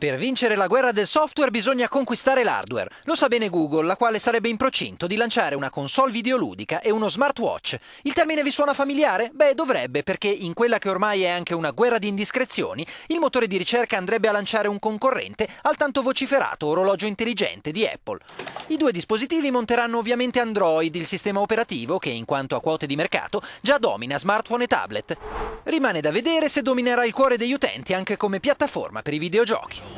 Per vincere la guerra del software bisogna conquistare l'hardware. Lo sa bene Google, la quale sarebbe in procinto di lanciare una console videoludica e uno smartwatch. Il termine vi suona familiare? Beh, dovrebbe, perché in quella che ormai è anche una guerra di indiscrezioni, il motore di ricerca andrebbe a lanciare un concorrente al tanto vociferato orologio intelligente di Apple. I due dispositivi monteranno ovviamente Android, il sistema operativo che, in quanto a quote di mercato, già domina smartphone e tablet. Rimane da vedere se dominerà il cuore degli utenti anche come piattaforma per i videogiochi.